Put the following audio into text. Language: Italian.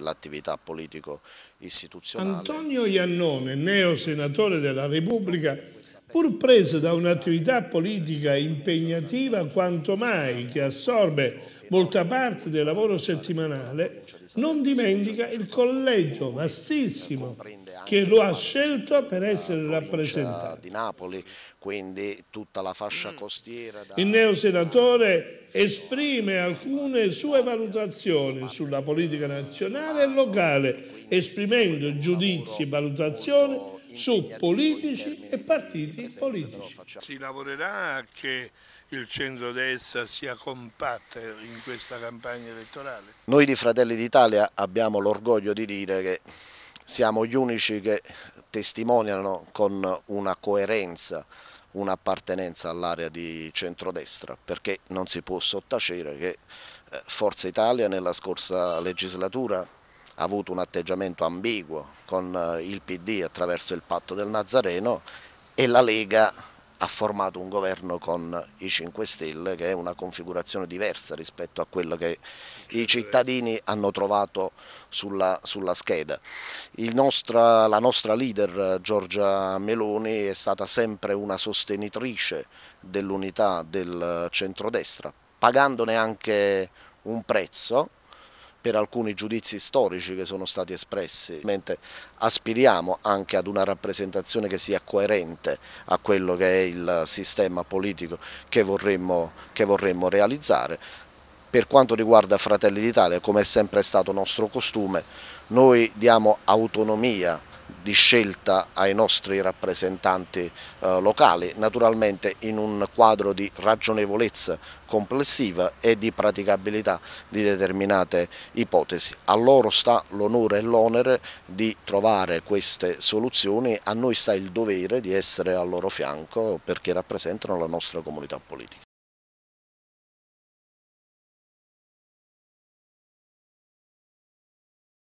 l'attività politico-istituzionale. Antonio Iannone, neo senatore della Repubblica, pur preso da un'attività politica impegnativa quanto mai che assorbe molta parte del lavoro settimanale, non dimentica il collegio vastissimo che lo ha scelto per essere rappresentato. Mm. Il neosenatore esprime alcune sue valutazioni sulla politica nazionale e locale, esprimendo giudizi e valutazioni su politici e partiti politici. Si lavorerà che il centrodestra sia compatto in questa campagna elettorale? Noi di Fratelli d'Italia abbiamo l'orgoglio di dire che siamo gli unici che testimoniano con una coerenza un'appartenenza all'area di centrodestra perché non si può sottacere che eh, Forza Italia nella scorsa legislatura avuto un atteggiamento ambiguo con eh, il PD attraverso il patto del Nazareno e la Lega ha formato un governo con i 5 Stelle che è una configurazione diversa rispetto a quello che i cittadini hanno trovato sulla, sulla scheda. Nostra, la nostra leader eh, Giorgia Meloni è stata sempre una sostenitrice dell'unità del eh, centrodestra, pagandone anche un prezzo per alcuni giudizi storici che sono stati espressi, mentre aspiriamo anche ad una rappresentazione che sia coerente a quello che è il sistema politico che vorremmo, che vorremmo realizzare. Per quanto riguarda Fratelli d'Italia, come è sempre stato nostro costume, noi diamo autonomia di scelta ai nostri rappresentanti eh, locali, naturalmente in un quadro di ragionevolezza complessiva e di praticabilità di determinate ipotesi. A loro sta l'onore e l'onere di trovare queste soluzioni, a noi sta il dovere di essere al loro fianco perché rappresentano la nostra comunità politica.